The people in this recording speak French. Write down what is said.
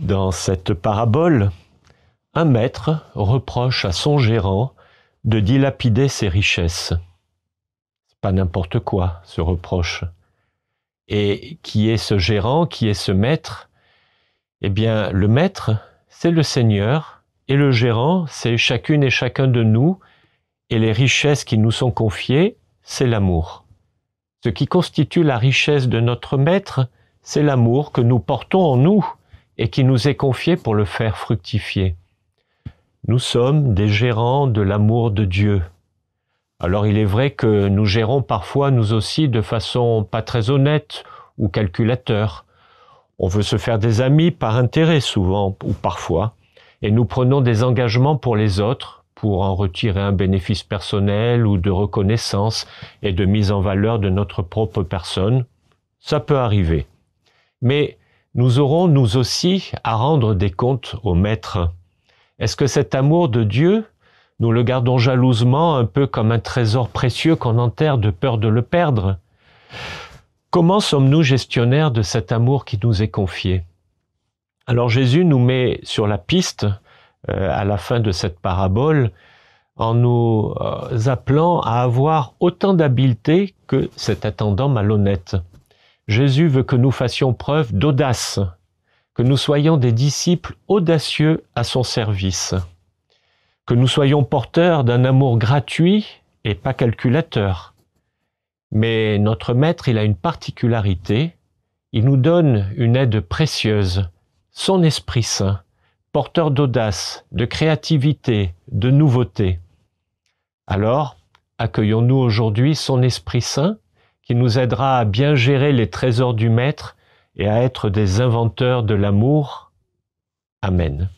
Dans cette parabole, un maître reproche à son gérant de dilapider ses richesses. C'est pas n'importe quoi, ce reproche. Et qui est ce gérant, qui est ce maître Eh bien, le maître, c'est le Seigneur, et le gérant, c'est chacune et chacun de nous, et les richesses qui nous sont confiées, c'est l'amour. Ce qui constitue la richesse de notre maître, c'est l'amour que nous portons en nous et qui nous est confié pour le faire fructifier. Nous sommes des gérants de l'amour de Dieu. Alors il est vrai que nous gérons parfois nous aussi de façon pas très honnête ou calculateur. On veut se faire des amis par intérêt souvent ou parfois, et nous prenons des engagements pour les autres pour en retirer un bénéfice personnel ou de reconnaissance et de mise en valeur de notre propre personne. Ça peut arriver. Mais nous aurons nous aussi à rendre des comptes au Maître. Est-ce que cet amour de Dieu, nous le gardons jalousement, un peu comme un trésor précieux qu'on enterre de peur de le perdre Comment sommes-nous gestionnaires de cet amour qui nous est confié Alors Jésus nous met sur la piste euh, à la fin de cette parabole en nous euh, appelant à avoir autant d'habileté que cet attendant malhonnête. Jésus veut que nous fassions preuve d'audace, que nous soyons des disciples audacieux à son service, que nous soyons porteurs d'un amour gratuit et pas calculateur. Mais notre Maître, il a une particularité, il nous donne une aide précieuse, son Esprit Saint, porteur d'audace, de créativité, de nouveauté. Alors, accueillons-nous aujourd'hui son Esprit Saint qui nous aidera à bien gérer les trésors du Maître et à être des inventeurs de l'amour. Amen.